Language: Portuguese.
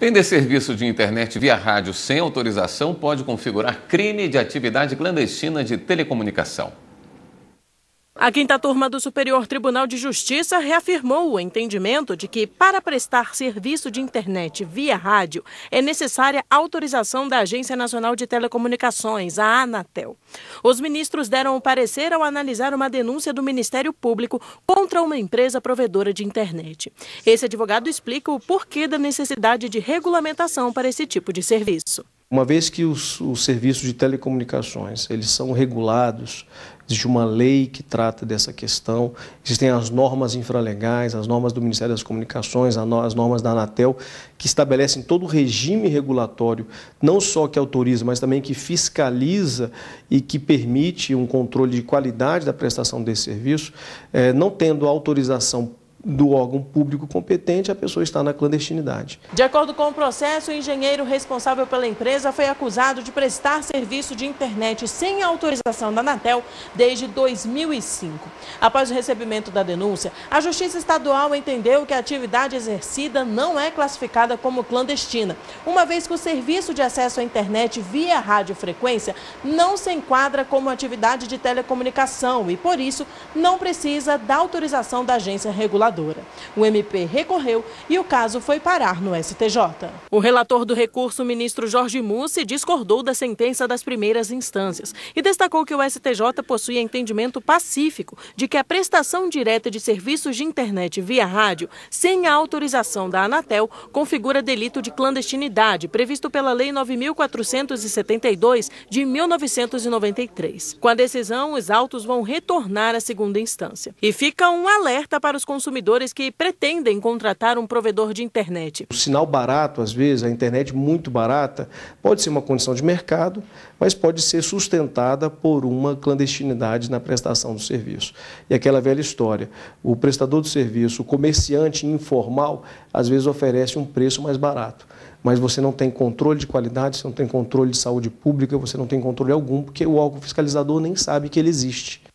Vender serviço de internet via rádio sem autorização pode configurar crime de atividade clandestina de telecomunicação. A quinta turma do Superior Tribunal de Justiça reafirmou o entendimento de que, para prestar serviço de internet via rádio, é necessária autorização da Agência Nacional de Telecomunicações, a Anatel. Os ministros deram o parecer ao analisar uma denúncia do Ministério Público contra uma empresa provedora de internet. Esse advogado explica o porquê da necessidade de regulamentação para esse tipo de serviço. Uma vez que os, os serviços de telecomunicações eles são regulados Existe uma lei que trata dessa questão, existem as normas infralegais, as normas do Ministério das Comunicações, as normas da Anatel, que estabelecem todo o regime regulatório, não só que autoriza, mas também que fiscaliza e que permite um controle de qualidade da prestação desse serviço. Eh, não tendo autorização do órgão público competente, a pessoa está na clandestinidade. De acordo com o processo, o engenheiro responsável pela empresa foi acusado de prestar serviço de internet sem autorização da Anatel desde 2005. Após o recebimento da denúncia, a Justiça Estadual entendeu que a atividade exercida não é classificada como clandestina, uma vez que o serviço de acesso à internet via radiofrequência não se enquadra como atividade de telecomunicação e, por isso, não precisa da autorização da agência reguladora. O MP recorreu e o caso foi parar no STJ. O relator do recurso, ministro Jorge Mussi, discordou da sentença das primeiras instâncias e destacou que o STJ possui entendimento pacífico de que a prestação direta de serviços de internet via rádio, sem a autorização da Anatel, configura delito de clandestinidade previsto pela Lei 9472 de 1993. Com a decisão, os autos vão retornar à segunda instância. E fica um alerta para os consumidores consumidores que pretendem contratar um provedor de internet. O sinal barato, às vezes, a internet muito barata, pode ser uma condição de mercado, mas pode ser sustentada por uma clandestinidade na prestação do serviço. E aquela velha história, o prestador do serviço, o comerciante informal, às vezes oferece um preço mais barato mas você não tem controle de qualidade, você não tem controle de saúde pública, você não tem controle algum, porque o órgão fiscalizador nem sabe que ele existe.